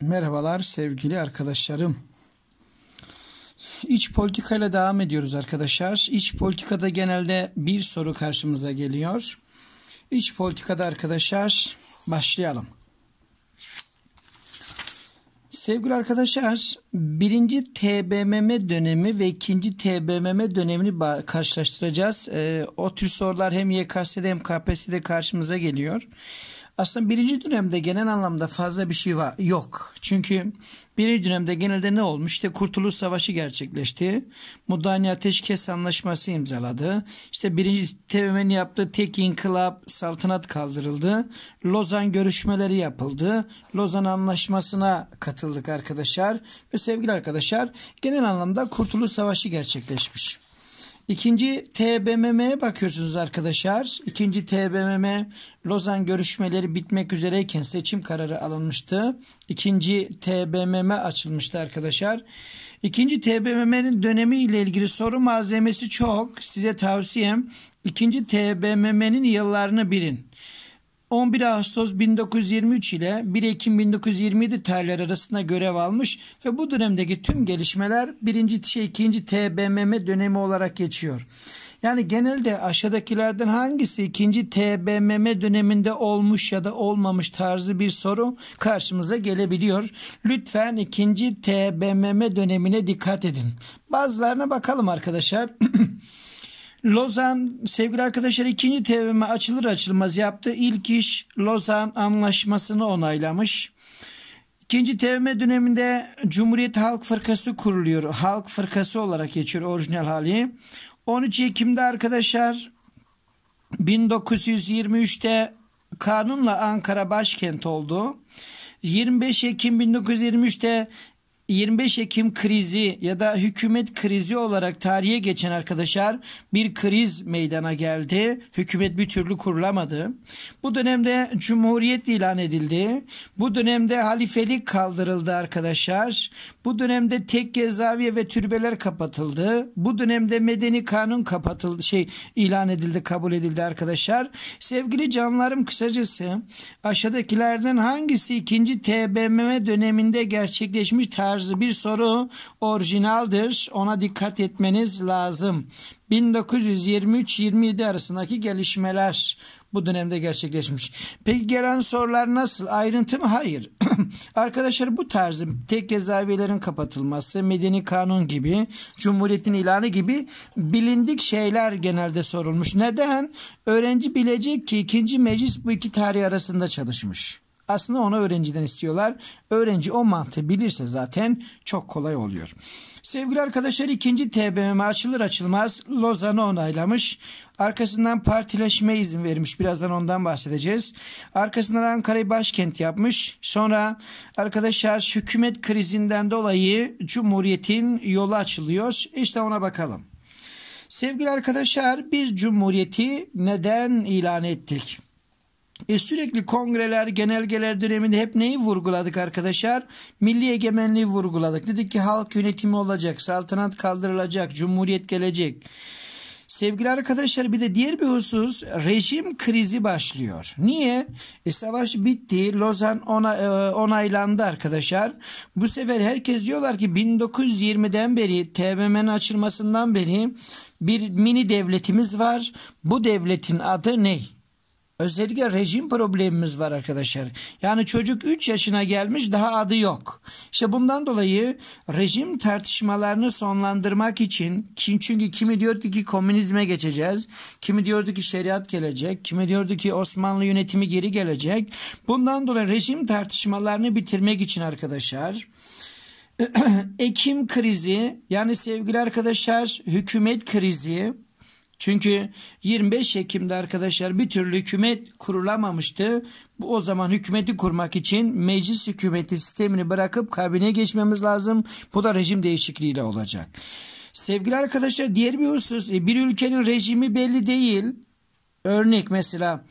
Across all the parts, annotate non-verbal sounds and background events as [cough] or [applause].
Merhabalar sevgili arkadaşlarım. İç politikayla devam ediyoruz arkadaşlar. İç politikada genelde bir soru karşımıza geliyor. İç politikada arkadaşlar başlayalım. Sevgili arkadaşlar, birinci TBMM dönemi ve ikinci TBMM dönemini karşılaştıracağız. E, o tür sorular hem YKS'de hem KPSS'de karşımıza geliyor. Aslında birinci dönemde genel anlamda fazla bir şey var, yok. Çünkü birinci dönemde genelde ne olmuş? İşte Kurtuluş Savaşı gerçekleşti. Mudanya Ateşkes Anlaşması imzaladı. İşte birinci tevemen yaptı. Tek inkılap, saltanat kaldırıldı. Lozan görüşmeleri yapıldı. Lozan Anlaşması'na katıldık arkadaşlar. Ve sevgili arkadaşlar genel anlamda Kurtuluş Savaşı gerçekleşmiş. İkinci TBMM'ye bakıyorsunuz arkadaşlar. İkinci TBMM Lozan görüşmeleri bitmek üzereyken seçim kararı alınmıştı. İkinci TBMM açılmıştı arkadaşlar. İkinci TBMM'nin dönemi ile ilgili soru malzemesi çok. Size tavsiyem ikinci TBMM'nin yıllarını bilin. 11 Ağustos 1923 ile 1 Ekim 1927 tarihleri arasında görev almış ve bu dönemdeki tüm gelişmeler 1. şey 2. TBMM dönemi olarak geçiyor. Yani genelde aşağıdakilerden hangisi 2. TBMM döneminde olmuş ya da olmamış tarzı bir soru karşımıza gelebiliyor. Lütfen 2. TBMM dönemine dikkat edin. Bazılarına bakalım arkadaşlar. [clears throat] Lozan sevgili arkadaşlar ikinci TBMM açılır açılmaz yaptı. İlk iş Lozan anlaşmasını onaylamış. İkinci TBMM döneminde Cumhuriyet Halk Fırkası kuruluyor. Halk Fırkası olarak geçiyor orijinal hali. 13 Ekim'de arkadaşlar 1923'te kanunla Ankara başkent oldu. 25 Ekim 1923'te 25 Ekim krizi ya da hükümet krizi olarak tarihe geçen arkadaşlar bir kriz meydana geldi. Hükümet bir türlü kurulamadı. Bu dönemde cumhuriyet ilan edildi. Bu dönemde halifelik kaldırıldı arkadaşlar. Bu dönemde tek zaviye ve türbeler kapatıldı. Bu dönemde medeni kanun kapatıldı. Şey ilan edildi, kabul edildi arkadaşlar. Sevgili canlarım kısacası aşağıdakilerden hangisi ikinci TBMM döneminde gerçekleşmiş tarih tarzı bir soru orijinaldir. Ona dikkat etmeniz lazım. 1923-27 arasındaki gelişmeler bu dönemde gerçekleşmiş. Peki gelen sorular nasıl? Ayrıntı mı? Hayır. [clears throat] Arkadaşlar bu tarzı tek cezaevlerin kapatılması, medeni kanun gibi, cumhuriyetin ilanı gibi bilindik şeyler genelde sorulmuş. Neden? Öğrenci bilecek ki ikinci meclis bu iki tarih arasında çalışmış. Aslında onu öğrenciden istiyorlar. Öğrenci o mantığı bilirse zaten çok kolay oluyor. Sevgili arkadaşlar ikinci TBMM açılır açılmaz Lozan'ı onaylamış. Arkasından partileşme izin vermiş. Birazdan ondan bahsedeceğiz. Arkasından Ankara'yı başkent yapmış. Sonra arkadaşlar hükümet krizinden dolayı Cumhuriyet'in yolu açılıyor. İşte ona bakalım. Sevgili arkadaşlar biz Cumhuriyeti neden ilan ettik? E sürekli kongreler, genelgeler döneminde hep neyi vurguladık arkadaşlar? Milli egemenliği vurguladık. Dedik ki halk yönetimi olacak, saltanat kaldırılacak, cumhuriyet gelecek. Sevgili arkadaşlar bir de diğer bir husus rejim krizi başlıyor. Niye? E, savaş bitti. Lozan ona, e, onaylandı arkadaşlar. Bu sefer herkes diyorlar ki 1920'den beri TBMM'nin açılmasından beri bir mini devletimiz var. Bu devletin adı ne? Özellikle rejim problemimiz var arkadaşlar. Yani çocuk 3 yaşına gelmiş daha adı yok. İşte bundan dolayı rejim tartışmalarını sonlandırmak için kim çünkü kimi diyordu ki komünizme geçeceğiz. Kimi diyordu ki şeriat gelecek. Kimi diyordu ki Osmanlı yönetimi geri gelecek. Bundan dolayı rejim tartışmalarını bitirmek için arkadaşlar [clears throat] Ekim krizi yani sevgili arkadaşlar hükümet krizi çünkü 25 Ekim'de arkadaşlar bir türlü hükümet kurulamamıştı. Bu o zaman hükümeti kurmak için meclis hükümeti sistemini bırakıp kabineye geçmemiz lazım. Bu da rejim değişikliğiyle olacak. Sevgili arkadaşlar diğer bir husus e, bir ülkenin rejimi belli değil. Örnek mesela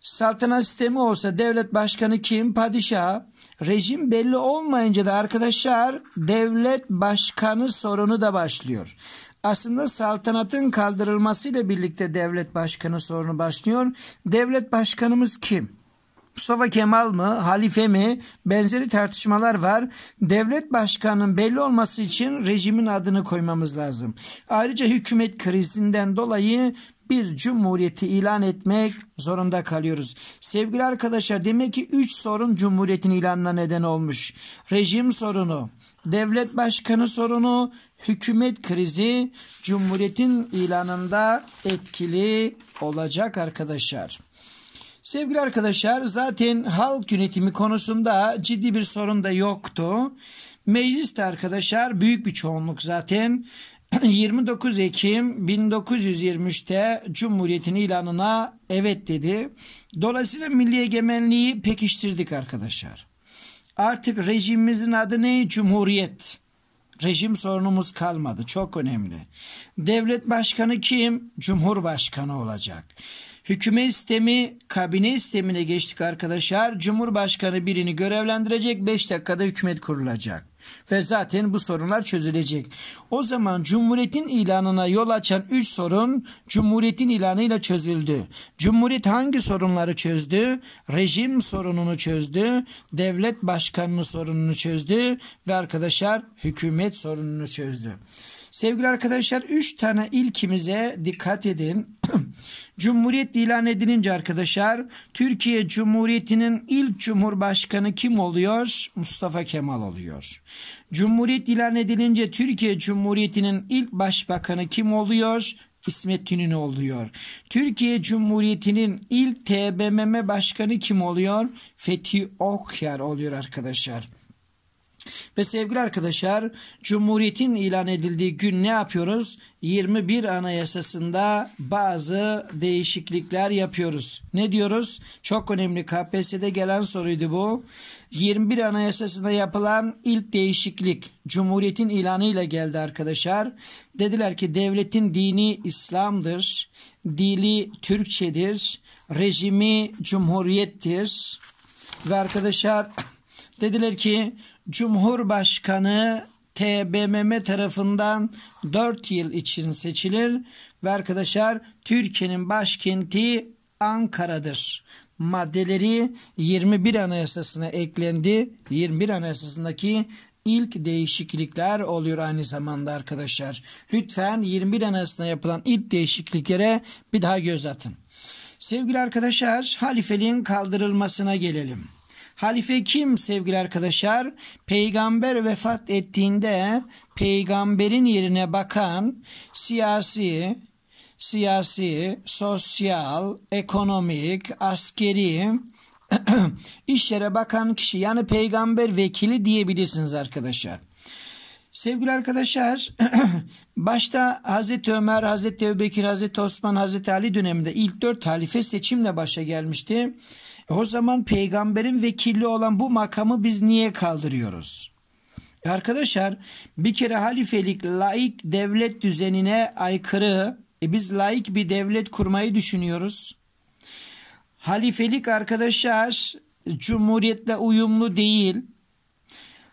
saltanat sistemi olsa devlet başkanı kim? Padişah. Rejim belli olmayınca da arkadaşlar devlet başkanı sorunu da başlıyor. Aslında saltanatın kaldırılmasıyla birlikte devlet başkanı sorunu başlıyor. Devlet başkanımız kim? Mustafa Kemal mı, halife mi benzeri tartışmalar var. Devlet başkanının belli olması için rejimin adını koymamız lazım. Ayrıca hükümet krizinden dolayı biz cumhuriyeti ilan etmek zorunda kalıyoruz. Sevgili arkadaşlar demek ki 3 sorun cumhuriyetin ilanına neden olmuş. Rejim sorunu, devlet başkanı sorunu, hükümet krizi Cumhuriyet'in ilanında etkili olacak arkadaşlar. Sevgili arkadaşlar zaten halk yönetimi konusunda ciddi bir sorun da yoktu. Mecliste arkadaşlar büyük bir çoğunluk zaten 29 [clears throat] Ekim 1923'te Cumhuriyet'in ilanına evet dedi. Dolayısıyla milli egemenliği pekiştirdik arkadaşlar. Artık rejimimizin adı ne? Cumhuriyet. Rejim sorunumuz kalmadı. Çok önemli. Devlet başkanı kim? Cumhurbaşkanı olacak. Hükümet sistemi kabine sistemine geçtik arkadaşlar. Cumhurbaşkanı birini görevlendirecek. 5 dakikada hükümet kurulacak. Ve zaten bu sorunlar çözülecek. O zaman Cumhuriyet'in ilanına yol açan 3 sorun Cumhuriyet'in ilanıyla çözüldü. Cumhuriyet hangi sorunları çözdü? Rejim sorununu çözdü, devlet başkanlığı sorununu çözdü ve arkadaşlar hükümet sorununu çözdü. Sevgili arkadaşlar 3 tane ilkimize dikkat edin. [clears throat] Cumhuriyet ilan edilince arkadaşlar Türkiye Cumhuriyeti'nin ilk cumhurbaşkanı kim oluyor? Mustafa Kemal oluyor. Cumhuriyet ilan edilince Türkiye Cumhuriyeti'nin ilk başbakanı kim oluyor? İsmet İnönü oluyor. Türkiye Cumhuriyeti'nin ilk TBMM başkanı kim oluyor? Fethi Okyar oluyor arkadaşlar. Ve sevgili arkadaşlar Cumhuriyet'in ilan edildiği gün ne yapıyoruz? 21 Anayasasında bazı değişiklikler yapıyoruz. Ne diyoruz? Çok önemli KPSS'de gelen soruydu bu. 21 Anayasasında yapılan ilk değişiklik Cumhuriyet'in ilanıyla geldi arkadaşlar. Dediler ki devletin dini İslam'dır, dili Türkçedir, rejimi Cumhuriyet'tir. Ve arkadaşlar dediler ki Cumhurbaşkanı TBMM tarafından 4 yıl için seçilir ve arkadaşlar Türkiye'nin başkenti Ankara'dır. Maddeleri 21 Anayasası'na eklendi. 21 Anayasası'ndaki ilk değişiklikler oluyor aynı zamanda arkadaşlar. Lütfen 21 Anayasası'na yapılan ilk değişikliklere bir daha göz atın. Sevgili arkadaşlar halifeliğin kaldırılmasına gelelim. Halife kim sevgili arkadaşlar? Peygamber vefat ettiğinde peygamberin yerine bakan siyasi, siyasi, sosyal, ekonomik, askeri [clears throat] işlere bakan kişi yani peygamber vekili diyebilirsiniz arkadaşlar. Sevgili arkadaşlar, [clears throat] başta Hazreti Ömer, Hazreti Ebubekir, Hazreti Osman, Hazreti Ali döneminde ilk dört halife seçimle başa gelmişti. O zaman peygamberin vekilli olan bu makamı biz niye kaldırıyoruz? Arkadaşlar bir kere halifelik laik devlet düzenine aykırı. E biz laik bir devlet kurmayı düşünüyoruz. Halifelik arkadaşlar cumhuriyetle uyumlu değil.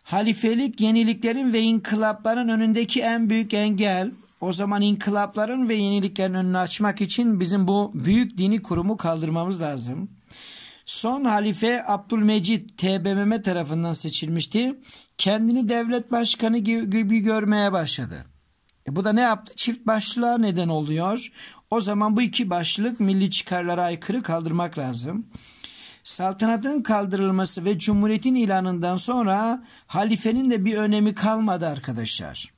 Halifelik yeniliklerin ve inkılapların önündeki en büyük engel. O zaman inkılapların ve yeniliklerin önünü açmak için bizim bu büyük dini kurumu kaldırmamız lazım. Son halife Abdülmecid TBMM tarafından seçilmişti. Kendini devlet başkanı gibi görmeye başladı. E bu da ne yaptı? Çift başlığa neden oluyor. O zaman bu iki başlık milli çıkarlara aykırı kaldırmak lazım. Saltanatın kaldırılması ve cumhuriyetin ilanından sonra halifenin de bir önemi kalmadı arkadaşlar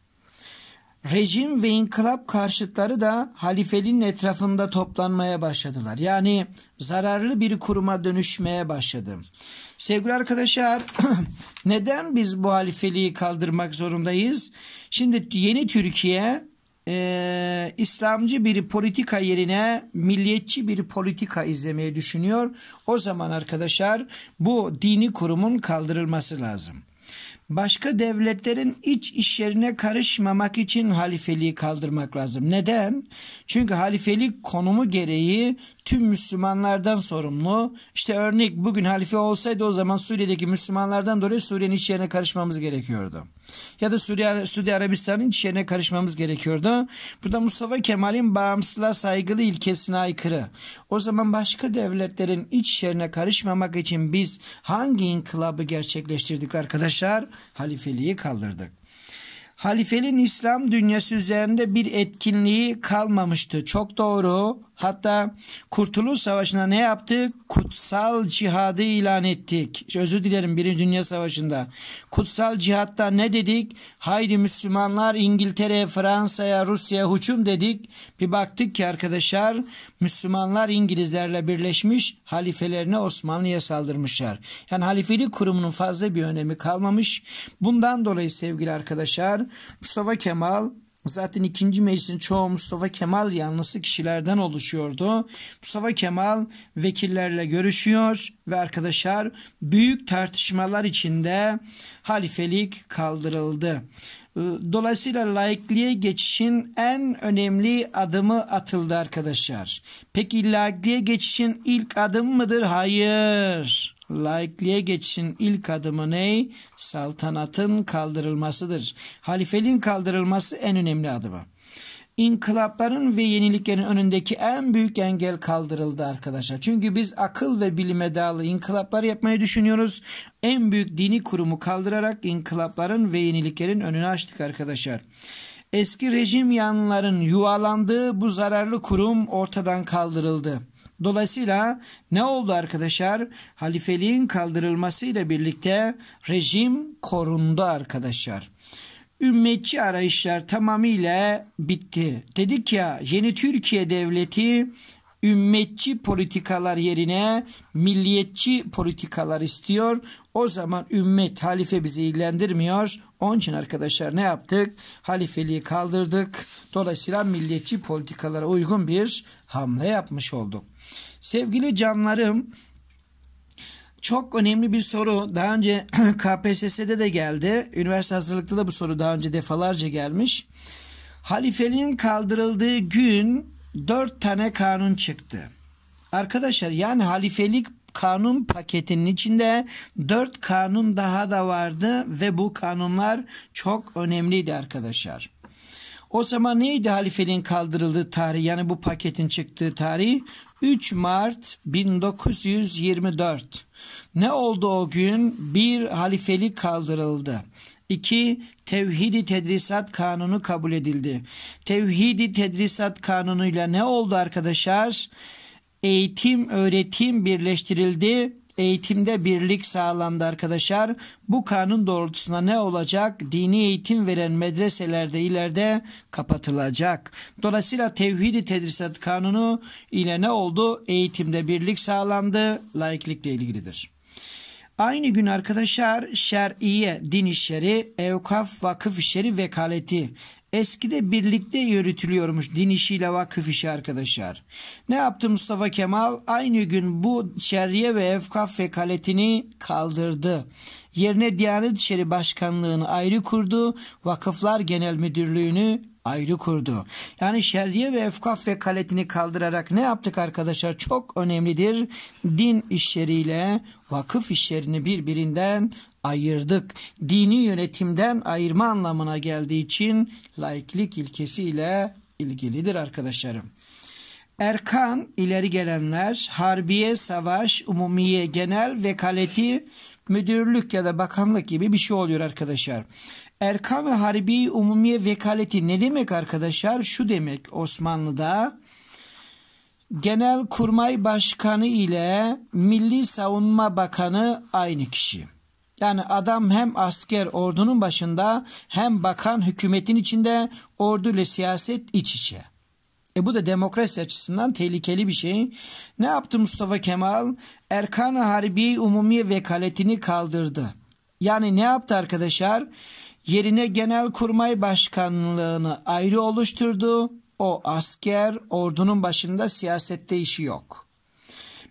rejim ve inkılap karşıtları da halifeliğin etrafında toplanmaya başladılar. Yani zararlı bir kuruma dönüşmeye başladı. Sevgili arkadaşlar [clears throat] neden biz bu halifeliği kaldırmak zorundayız? Şimdi yeni Türkiye e, İslamcı bir politika yerine milliyetçi bir politika izlemeyi düşünüyor. O zaman arkadaşlar bu dini kurumun kaldırılması lazım başka devletlerin iç işlerine karışmamak için halifeliği kaldırmak lazım. Neden? Çünkü halifelik konumu gereği tüm Müslümanlardan sorumlu. İşte örnek bugün halife olsaydı o zaman Suriye'deki Müslümanlardan dolayı Suriye'nin iç yerine karışmamız gerekiyordu. Ya da Suriye, Suudi Arabistan'ın iç yerine karışmamız gerekiyordu. Bu da Mustafa Kemal'in bağımsızlığa saygılı ilkesine aykırı. O zaman başka devletlerin iç yerine karışmamak için biz hangi inkılabı gerçekleştirdik arkadaşlar? Halifeliği kaldırdık. Halifenin İslam dünyası üzerinde bir etkinliği kalmamıştı. Çok doğru. Hatta Kurtuluş Savaşı'nda ne yaptık? Kutsal cihadı ilan ettik. Özür dilerim Birinci Dünya Savaşı'nda. Kutsal cihatta ne dedik? Haydi Müslümanlar İngiltere'ye, Fransa'ya, Rusya'ya hücum dedik. Bir baktık ki arkadaşlar Müslümanlar İngilizlerle birleşmiş halifelerine Osmanlı'ya saldırmışlar. Yani Halifeli kurumunun fazla bir önemi kalmamış. Bundan dolayı sevgili arkadaşlar Mustafa Kemal Zaten ikinci meclisin çoğu Mustafa Kemal yanlısı kişilerden oluşuyordu. Mustafa Kemal vekillerle görüşüyor ve arkadaşlar büyük tartışmalar içinde halifelik kaldırıldı. Dolayısıyla laikliğe geçişin en önemli adımı atıldı arkadaşlar. Peki laikliğe geçişin ilk adım mıdır? Hayır. Laikliğe geçişin ilk adımı ne? Saltanatın kaldırılmasıdır. Halifeliğin kaldırılması en önemli adımı. İnkılapların ve yeniliklerin önündeki en büyük engel kaldırıldı arkadaşlar. Çünkü biz akıl ve bilime dayalı inkılaplar yapmayı düşünüyoruz. En büyük dini kurumu kaldırarak inkılapların ve yeniliklerin önünü açtık arkadaşlar. Eski rejim yanların yuvalandığı bu zararlı kurum ortadan kaldırıldı. Dolayısıyla ne oldu arkadaşlar? Halifeliğin kaldırılmasıyla birlikte rejim korundu arkadaşlar. Ümmetçi arayışlar tamamıyla bitti. Dedik ya yeni Türkiye devleti ümmetçi politikalar yerine milliyetçi politikalar istiyor. O zaman ümmet halife bizi ilgilendirmiyor. Onun için arkadaşlar ne yaptık? Halifeliği kaldırdık. Dolayısıyla milliyetçi politikalara uygun bir hamle yapmış olduk. Sevgili canlarım çok önemli bir soru. Daha önce [clears throat] KPSS'de de geldi. Üniversite hazırlıkta da bu soru daha önce defalarca gelmiş. Halifeliğin kaldırıldığı gün dört tane kanun çıktı. Arkadaşlar yani halifelik kanun paketinin içinde dört kanun daha da vardı ve bu kanunlar çok önemliydi arkadaşlar. O zaman neydi halifeliğin kaldırıldığı tarih yani bu paketin çıktığı tarih 3 Mart 1924. Ne oldu o gün? Bir halifelik kaldırıldı. 2. Tevhidi Tedrisat Kanunu kabul edildi. Tevhidi Tedrisat Kanunu ile ne oldu arkadaşlar? Eğitim, öğretim birleştirildi. Eğitimde birlik sağlandı arkadaşlar. Bu kanun doğrultusunda ne olacak? Dini eğitim veren medreselerde ileride kapatılacak. Dolayısıyla tevhidi tedrisat kanunu ile ne oldu? Eğitimde birlik sağlandı. Laiklikle ilgilidir. Aynı gün arkadaşlar şer'iye din işleri, evkaf vakıf işleri vekaleti. Eskide birlikte yürütülüyormuş din işiyle vakıf işi arkadaşlar. Ne yaptı Mustafa Kemal? Aynı gün bu şer'iye ve evkaf vekaletini kaldırdı. Yerine Diyanet İşleri Başkanlığı'nı ayrı kurdu. Vakıflar Genel Müdürlüğü'nü ayrı kurdu. Yani şerriye ve efkaf ve kaletini kaldırarak ne yaptık arkadaşlar? Çok önemlidir. Din işleriyle vakıf işlerini birbirinden ayırdık. Dini yönetimden ayırma anlamına geldiği için laiklik ilkesiyle ilgilidir arkadaşlarım. Erkan ileri gelenler harbiye, savaş, umumiye, genel ve vekaleti, müdürlük ya da bakanlık gibi bir şey oluyor arkadaşlar. Erkan ı Harbi Umumiye Vekaleti ne demek arkadaşlar? Şu demek Osmanlı'da Genel Kurmay Başkanı ile Milli Savunma Bakanı aynı kişi. Yani adam hem asker ordunun başında hem bakan hükümetin içinde ordu ile siyaset iç içe. E bu da demokrasi açısından tehlikeli bir şey. Ne yaptı Mustafa Kemal? Erkan-ı Harbi Umumi Vekaletini kaldırdı. Yani ne yaptı arkadaşlar? Arkadaşlar yerine Genelkurmay Başkanlığını ayrı oluşturdu. O asker ordunun başında siyasette işi yok.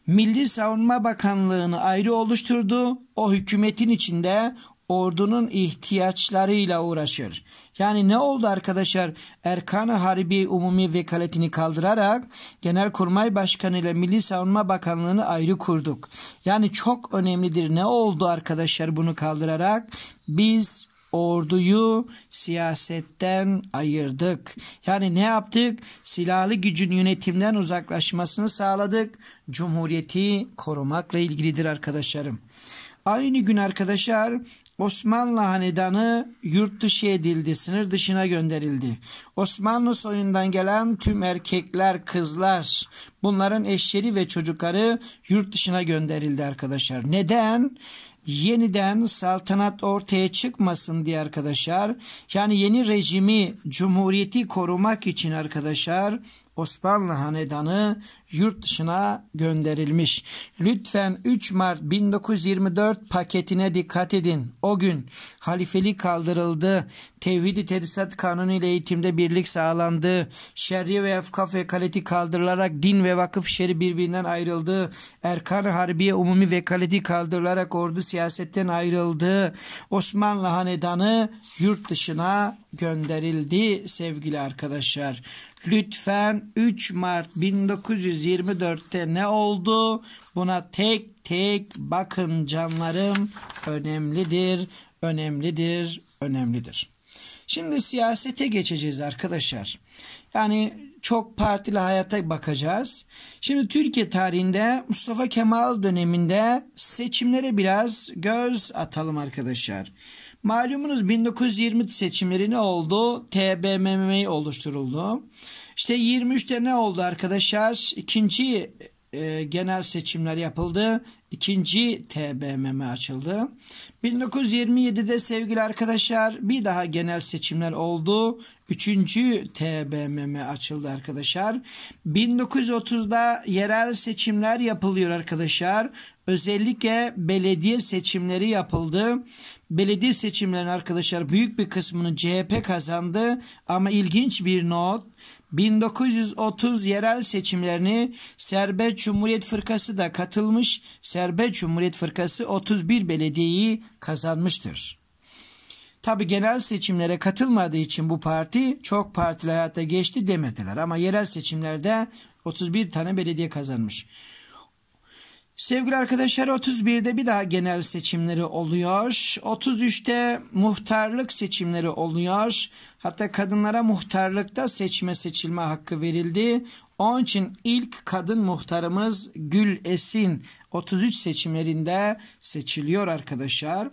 Milli Savunma Bakanlığını ayrı oluşturdu. O hükümetin içinde ordunun ihtiyaçlarıyla uğraşır. Yani ne oldu arkadaşlar? Erkan-ı Harbi Umumi Vekaletini kaldırarak Genelkurmay Başkanı ile Milli Savunma Bakanlığı'nı ayrı kurduk. Yani çok önemlidir. Ne oldu arkadaşlar bunu kaldırarak? Biz orduyu siyasetten ayırdık. Yani ne yaptık? Silahlı gücün yönetimden uzaklaşmasını sağladık. Cumhuriyeti korumakla ilgilidir arkadaşlarım. Aynı gün arkadaşlar Osmanlı hanedanı yurt dışı edildi, sınır dışına gönderildi. Osmanlı soyundan gelen tüm erkekler, kızlar, bunların eşleri ve çocukları yurt dışına gönderildi arkadaşlar. Neden? yeniden saltanat ortaya çıkmasın diye arkadaşlar yani yeni rejimi cumhuriyeti korumak için arkadaşlar Osmanlı Hanedanı yurt dışına gönderilmiş. Lütfen 3 Mart 1924 paketine dikkat edin. O gün halifeli kaldırıldı. Tevhid-i Terisat Kanunu ile eğitimde birlik sağlandı. Şerri ve efkaf vekaleti kaldırılarak din ve vakıf şeri birbirinden ayrıldı. Erkan Harbiye umumi vekaleti kaldırılarak ordu siyasetten ayrıldı. Osmanlı Hanedanı yurt dışına gönderildi sevgili arkadaşlar. Lütfen 3 Mart 1924'te ne oldu? Buna tek tek bakın canlarım. Önemlidir, önemlidir, önemlidir. Şimdi siyasete geçeceğiz arkadaşlar. Yani çok partili hayata bakacağız. Şimdi Türkiye tarihinde Mustafa Kemal döneminde seçimlere biraz göz atalım arkadaşlar. Malumunuz 1920 seçimleri ne oldu? TBMM oluşturuldu. İşte 23'te ne oldu arkadaşlar? İkinci e, genel seçimler yapıldı. İkinci TBMM açıldı. 1927'de sevgili arkadaşlar bir daha genel seçimler oldu. Üçüncü TBMM açıldı arkadaşlar. 1930'da yerel seçimler yapılıyor arkadaşlar. Özellikle belediye seçimleri yapıldı. Belediye seçimlerinin arkadaşlar büyük bir kısmını CHP kazandı. Ama ilginç bir not. 1930 yerel seçimlerini Serbest Cumhuriyet Fırkası da katılmış. Serbest Cumhuriyet Fırkası 31 belediyeyi kazanmıştır. Tabi genel seçimlere katılmadığı için bu parti çok partili hayata geçti demediler. Ama yerel seçimlerde 31 tane belediye kazanmış. Sevgili arkadaşlar 31'de bir daha genel seçimleri oluyor. 33'te muhtarlık seçimleri oluyor. Hatta kadınlara muhtarlıkta seçme seçilme hakkı verildi. Onun için ilk kadın muhtarımız Gül Esin 33 seçimlerinde seçiliyor arkadaşlar.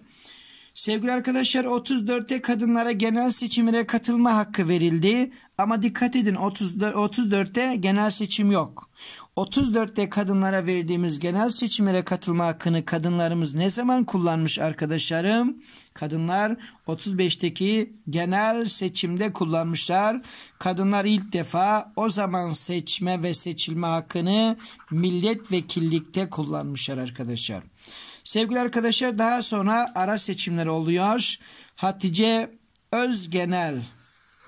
Sevgili arkadaşlar 34'te kadınlara genel seçimlere katılma hakkı verildi. Ama dikkat edin 34'te genel seçim yok. 34'te kadınlara verdiğimiz genel seçimlere katılma hakkını kadınlarımız ne zaman kullanmış arkadaşlarım? Kadınlar 35'teki genel seçimde kullanmışlar. Kadınlar ilk defa o zaman seçme ve seçilme hakkını milletvekillikte kullanmışlar arkadaşlar. Sevgili arkadaşlar daha sonra ara seçimler oluyor. Hatice Özgenel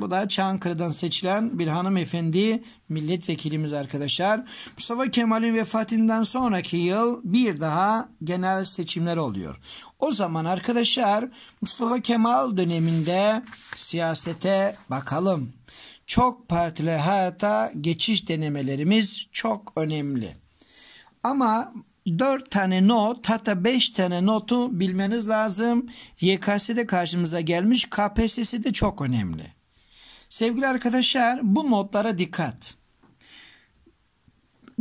bu da Çankırı'dan seçilen bir hanımefendi milletvekilimiz arkadaşlar. Mustafa Kemal'in vefatinden sonraki yıl bir daha genel seçimler oluyor. O zaman arkadaşlar Mustafa Kemal döneminde siyasete bakalım. Çok partili hayata geçiş denemelerimiz çok önemli. Ama 4 tane not hatta 5 tane notu bilmeniz lazım. YKS'de karşımıza gelmiş. KPSS'de çok önemli. Sevgili arkadaşlar bu notlara dikkat.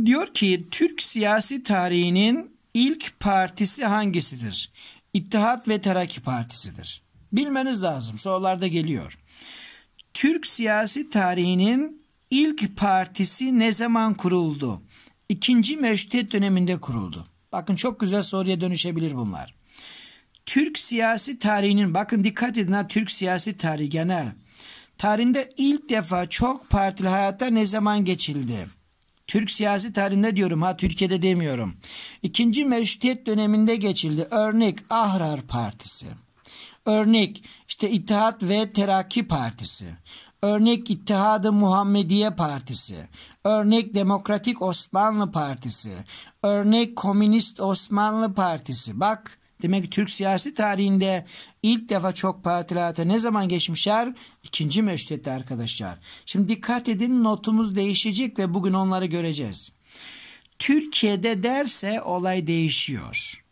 Diyor ki Türk siyasi tarihinin ilk partisi hangisidir? İttihat ve Terakki Partisi'dir. Bilmeniz lazım. Sorularda geliyor. Türk siyasi tarihinin ilk partisi ne zaman kuruldu? İkinci meşrutiyet döneminde kuruldu. Bakın çok güzel soruya dönüşebilir bunlar. Türk siyasi tarihinin bakın dikkat edin ha Türk siyasi tarihi genel tarihinde ilk defa çok partili hayata ne zaman geçildi? Türk siyasi tarihinde diyorum ha Türkiye'de demiyorum. İkinci meşrutiyet döneminde geçildi. Örnek Ahrar Partisi. Örnek işte İttihat ve Terakki Partisi. Örnek İttihadı Muhammediye Partisi. Örnek Demokratik Osmanlı Partisi. Örnek Komünist Osmanlı Partisi. Bak Demek ki Türk siyasi tarihinde ilk defa çok partili hayata ne zaman geçmişler? İkinci meşrutiyette arkadaşlar. Şimdi dikkat edin notumuz değişecek ve bugün onları göreceğiz. Türkiye'de derse olay değişiyor.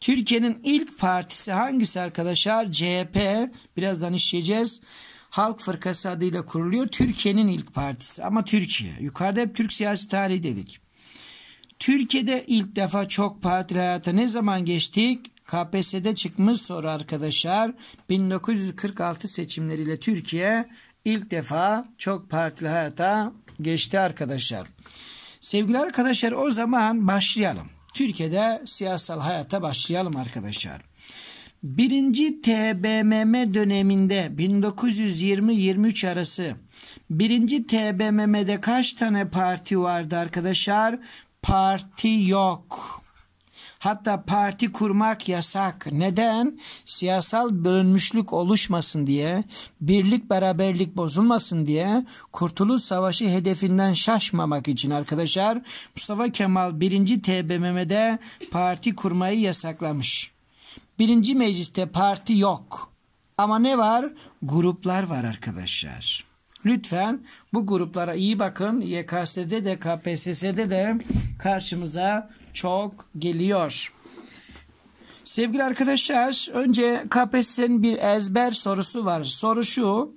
Türkiye'nin ilk partisi hangisi arkadaşlar? CHP. Birazdan işleyeceğiz. Halk Fırkası adıyla kuruluyor. Türkiye'nin ilk partisi ama Türkiye. Yukarıda hep Türk siyasi tarihi dedik. Türkiye'de ilk defa çok parti hayata ne zaman geçtik? KPSS'de çıkmış soru arkadaşlar. 1946 seçimleriyle Türkiye ilk defa çok partili hayata geçti arkadaşlar. Sevgili arkadaşlar o zaman başlayalım. Türkiye'de siyasal hayata başlayalım arkadaşlar. Birinci TBMM döneminde 1920-23 arası birinci TBMM'de kaç tane parti vardı arkadaşlar? parti yok. Hatta parti kurmak yasak. Neden? Siyasal bölünmüşlük oluşmasın diye, birlik beraberlik bozulmasın diye, Kurtuluş Savaşı hedefinden şaşmamak için arkadaşlar Mustafa Kemal 1. TBMM'de parti kurmayı yasaklamış. 1. Meclis'te parti yok. Ama ne var? Gruplar var arkadaşlar. Lütfen bu gruplara iyi bakın. YKS'de de KPSS'de de karşımıza çok geliyor. Sevgili arkadaşlar önce KPSS'nin bir ezber sorusu var. Soru şu.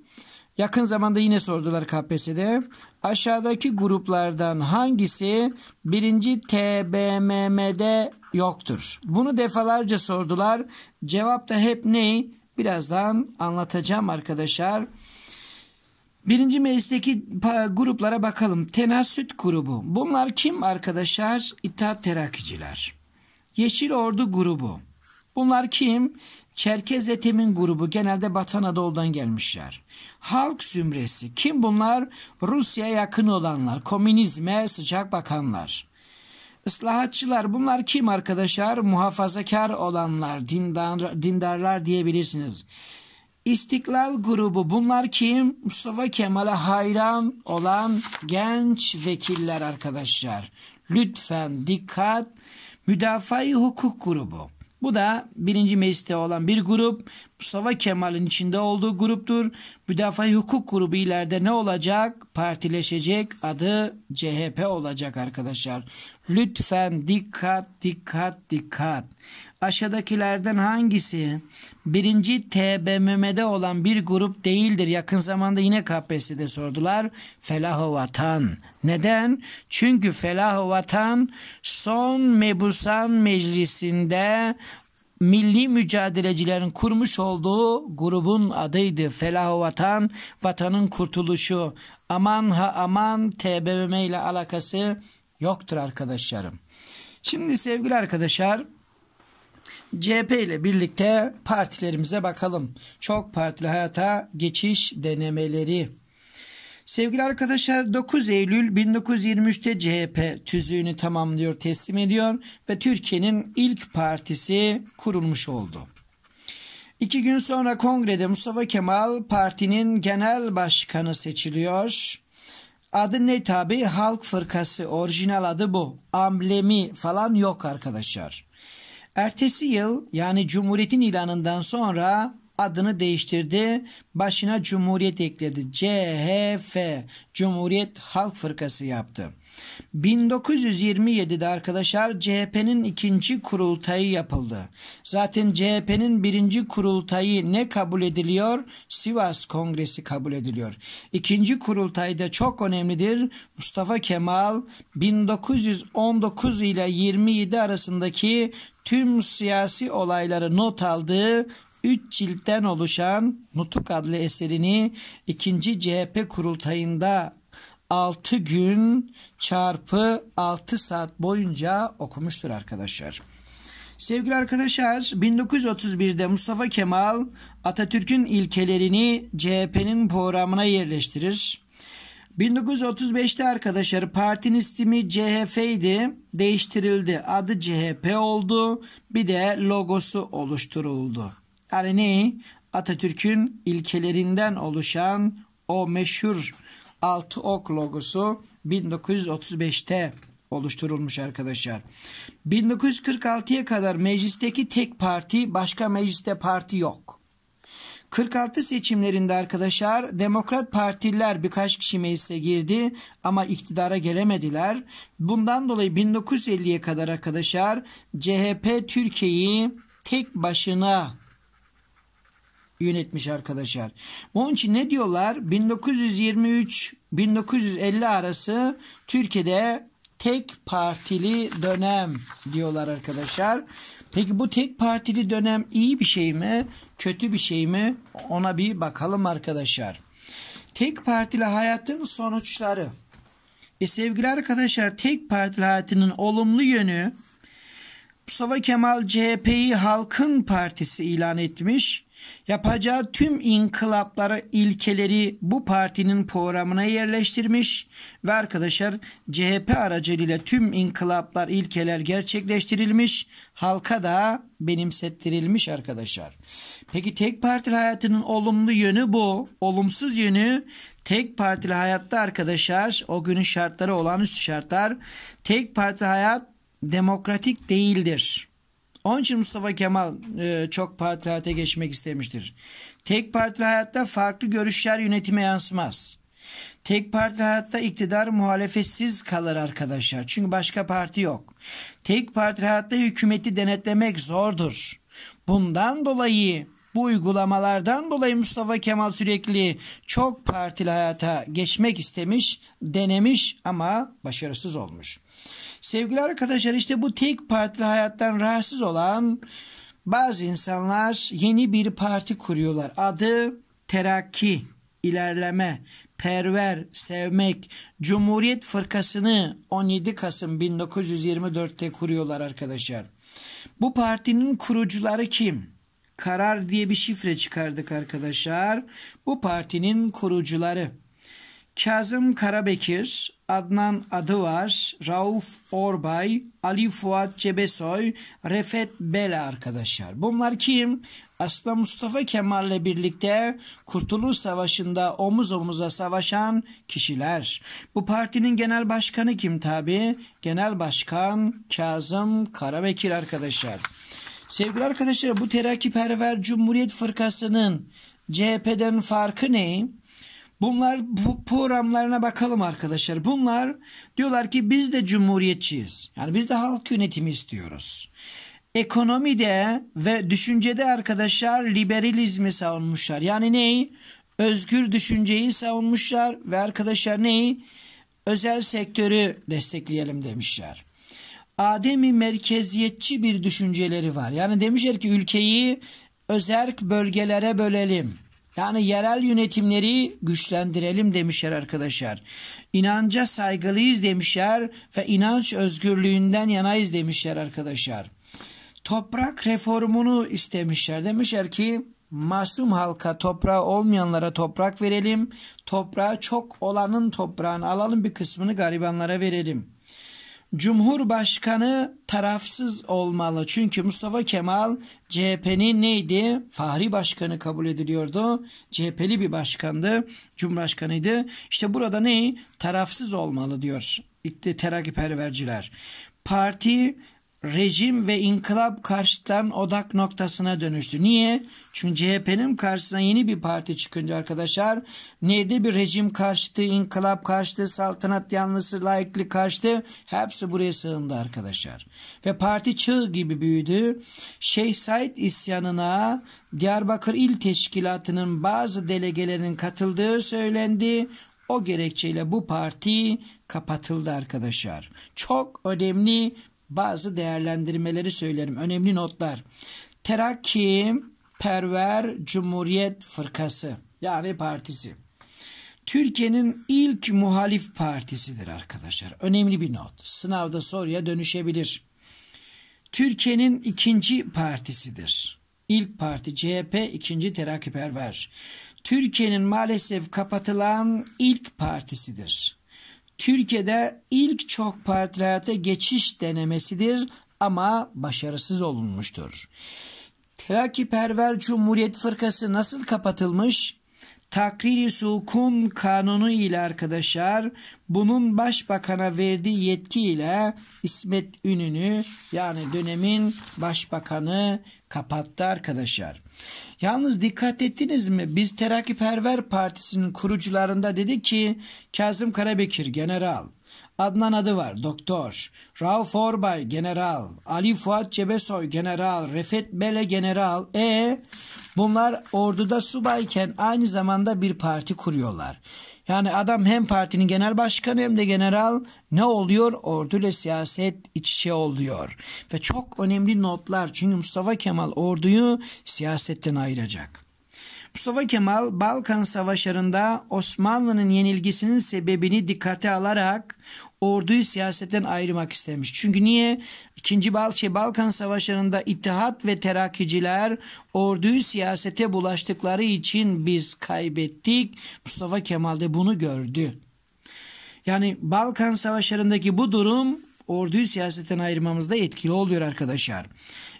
Yakın zamanda yine sordular KPSS'de. Aşağıdaki gruplardan hangisi birinci TBMM'de yoktur? Bunu defalarca sordular. Cevap da hep ne? Birazdan anlatacağım arkadaşlar. Birinci meclisteki gruplara bakalım. Tenasüt grubu. Bunlar kim arkadaşlar? İttihat Terakiciler. Yeşil Ordu grubu. Bunlar kim? Çerkez Etemin grubu genelde Batı Anadolu'dan gelmişler. Halk zümresi kim bunlar? Rusya'ya yakın olanlar, komünizme sıcak bakanlar. Islahatçılar bunlar kim arkadaşlar? Muhafazakar olanlar, dindar, dindarlar diyebilirsiniz. İstiklal grubu bunlar kim? Mustafa Kemal'e hayran olan genç vekiller arkadaşlar. Lütfen dikkat. Müdafai hukuk grubu. Bu da birinci mecliste olan bir grup. Mustafa Kemal'in içinde olduğu gruptur. Müdafaa hukuk grubu ileride ne olacak? Partileşecek. Adı CHP olacak arkadaşlar. Lütfen dikkat dikkat dikkat. Aşağıdakilerden hangisi birinci TBMM'de olan bir grup değildir? Yakın zamanda yine KPSS'de sordular. Felah Vatan. Neden? Çünkü Felah Vatan son mebusan meclisinde milli mücadelecilerin kurmuş olduğu grubun adıydı. Felah Vatan, vatanın kurtuluşu. Aman ha aman TBMM ile alakası yoktur arkadaşlarım. Şimdi sevgili arkadaşlar CHP ile birlikte partilerimize bakalım. Çok partili hayata geçiş denemeleri. Sevgili arkadaşlar 9 Eylül 1923'te CHP tüzüğünü tamamlıyor, teslim ediyor ve Türkiye'nin ilk partisi kurulmuş oldu. İki gün sonra kongrede Mustafa Kemal partinin genel başkanı seçiliyor. Adı ne tabi? Halk Fırkası. Orijinal adı bu. Amblemi falan yok arkadaşlar. Ertesi yıl yani Cumhuriyet'in ilanından sonra adını değiştirdi. Başına Cumhuriyet ekledi. CHF Cumhuriyet Halk Fırkası yaptı. 1927'de arkadaşlar CHP'nin ikinci kurultayı yapıldı. Zaten CHP'nin birinci kurultayı ne kabul ediliyor? Sivas Kongresi kabul ediliyor. İkinci kurultay da çok önemlidir. Mustafa Kemal 1919 ile 27 arasındaki tüm siyasi olayları not aldığı. 3 ciltten oluşan Nutuk adlı eserini 2. CHP kurultayında 6 gün çarpı 6 saat boyunca okumuştur arkadaşlar. Sevgili arkadaşlar 1931'de Mustafa Kemal Atatürk'ün ilkelerini CHP'nin programına yerleştirir. 1935'te arkadaşlar partinin ismi CHP Değiştirildi. Adı CHP oldu. Bir de logosu oluşturuldu yani Atatürk'ün ilkelerinden oluşan o meşhur altı ok logosu 1935'te oluşturulmuş arkadaşlar. 1946'ya kadar meclisteki tek parti başka mecliste parti yok. 46 seçimlerinde arkadaşlar Demokrat Partililer birkaç kişi meclise girdi ama iktidara gelemediler. Bundan dolayı 1950'ye kadar arkadaşlar CHP Türkiye'yi tek başına yönetmiş arkadaşlar. Onun için ne diyorlar? 1923-1950 arası Türkiye'de tek partili dönem diyorlar arkadaşlar. Peki bu tek partili dönem iyi bir şey mi? Kötü bir şey mi? Ona bir bakalım arkadaşlar. Tek partili hayatın sonuçları. E sevgili arkadaşlar tek partili hayatının olumlu yönü Mustafa Kemal CHP'yi halkın partisi ilan etmiş. Yapacağı tüm inkılaplara ilkeleri bu partinin programına yerleştirmiş ve arkadaşlar CHP aracılığıyla tüm inkılaplar, ilkeler gerçekleştirilmiş, halka da benimsettirilmiş arkadaşlar. Peki tek partili hayatının olumlu yönü bu. Olumsuz yönü tek partili hayatta arkadaşlar o günün şartları olan üst şartlar tek partili hayat demokratik değildir. Onun için Mustafa Kemal e, çok partili hayata geçmek istemiştir. Tek partili hayatta farklı görüşler yönetime yansımaz. Tek partili hayatta iktidar muhalefetsiz kalır arkadaşlar. Çünkü başka parti yok. Tek partili hayatta hükümeti denetlemek zordur. Bundan dolayı bu uygulamalardan dolayı Mustafa Kemal sürekli çok partili hayata geçmek istemiş, denemiş ama başarısız olmuş. Sevgili arkadaşlar işte bu tek partili hayattan rahatsız olan bazı insanlar yeni bir parti kuruyorlar. Adı Terakki, ilerleme, perver, sevmek, Cumhuriyet Fırkası'nı 17 Kasım 1924'te kuruyorlar arkadaşlar. Bu partinin kurucuları kim? Karar diye bir şifre çıkardık arkadaşlar. Bu partinin kurucuları. Kazım Karabekir, Adnan Adıvar, Rauf Orbay, Ali Fuat Cebesoy, Refet Bela arkadaşlar. Bunlar kim? Aslında Mustafa Kemal'le birlikte Kurtuluş Savaşı'nda omuz omuza savaşan kişiler. Bu partinin genel başkanı kim tabi? Genel Başkan Kazım Karabekir arkadaşlar. Sevgili arkadaşlar bu terakkiperver Cumhuriyet Fırkası'nın CHP'den farkı neyim? Bunlar bu programlarına bakalım arkadaşlar. Bunlar diyorlar ki biz de cumhuriyetçiyiz. Yani biz de halk yönetimi istiyoruz. Ekonomide ve düşüncede arkadaşlar liberalizmi savunmuşlar. Yani neyi? Özgür düşünceyi savunmuşlar ve arkadaşlar neyi? Özel sektörü destekleyelim demişler. Ademi merkeziyetçi bir düşünceleri var. Yani demişler ki ülkeyi özerk bölgelere bölelim. Yani yerel yönetimleri güçlendirelim demişler arkadaşlar. İnanca saygılıyız demişler ve inanç özgürlüğünden yanayız demişler arkadaşlar. Toprak reformunu istemişler. Demişler ki masum halka toprağı olmayanlara toprak verelim. Toprağı çok olanın toprağını alalım bir kısmını garibanlara verelim.'' Cumhurbaşkanı tarafsız olmalı. Çünkü Mustafa Kemal CHP'nin neydi? Fahri başkanı kabul ediliyordu. CHP'li bir başkandı. Cumhurbaşkanıydı. İşte burada ne? Tarafsız olmalı diyor. İtti terakkiperverciler. Parti rejim ve inkılap karşıtan odak noktasına dönüştü. Niye? Çünkü CHP'nin karşısına yeni bir parti çıkınca arkadaşlar nerede bir rejim karşıtı, inkılap karşıtı, saltanat yanlısı, laiklik karşıtı hepsi buraya sığındı arkadaşlar. Ve parti çığ gibi büyüdü. Şeyh Said isyanına Diyarbakır İl Teşkilatı'nın bazı delegelerinin katıldığı söylendi. O gerekçeyle bu parti kapatıldı arkadaşlar. Çok önemli bazı değerlendirmeleri söylerim. Önemli notlar. Terakki Perver Cumhuriyet Fırkası yani partisi. Türkiye'nin ilk muhalif partisidir arkadaşlar. Önemli bir not. Sınavda soruya dönüşebilir. Türkiye'nin ikinci partisidir. İlk parti CHP, ikinci Perver. Türkiye'nin maalesef kapatılan ilk partisidir. Türkiye'de ilk çok partilerde geçiş denemesidir ama başarısız olunmuştur. Terakkiperver Cumhuriyet Fırkası nasıl kapatılmış? Takriri Sukun kanunu ile arkadaşlar bunun başbakana verdiği yetki ile İsmet Ününü yani dönemin başbakanı kapattı arkadaşlar. Yalnız dikkat ettiniz mi? Biz Terakkiperver Partisi'nin kurucularında dedi ki Kazım Karabekir general, Adnan adı var doktor, Rauf Orbay general, Ali Fuat Cebesoy general, Refet Bele general. E bunlar orduda subayken aynı zamanda bir parti kuruyorlar. Yani adam hem partinin genel başkanı hem de general ne oluyor? Ordu ile siyaset iç içe oluyor. Ve çok önemli notlar çünkü Mustafa Kemal orduyu siyasetten ayıracak. Mustafa Kemal Balkan savaşlarında Osmanlı'nın yenilgisinin sebebini dikkate alarak orduyu siyasetten ayırmak istemiş. Çünkü niye? İkinci Bal şey, Balkan Savaşları'nda İttihat ve Terakiciler orduyu siyasete bulaştıkları için biz kaybettik. Mustafa Kemal de bunu gördü. Yani Balkan Savaşları'ndaki bu durum orduyu siyasetten ayırmamızda etkili oluyor arkadaşlar.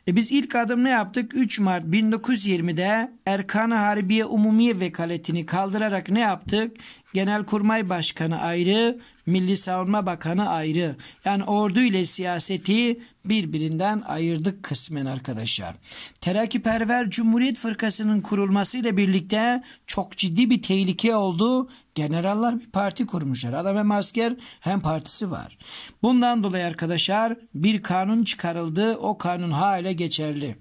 E biz ilk adım ne yaptık? 3 Mart 1920'de Erkan-ı Harbiye Umumiye Vekaletini kaldırarak ne yaptık? Genelkurmay Başkanı ayrı, Milli Savunma Bakanı ayrı. Yani ordu ile siyaseti birbirinden ayırdık kısmen arkadaşlar. Terakkiperver Cumhuriyet Fırkası'nın kurulmasıyla birlikte çok ciddi bir tehlike oldu. Generallar bir parti kurmuşlar. Adam hem asker hem partisi var. Bundan dolayı arkadaşlar bir kanun çıkarıldı. O kanun hala geçerli.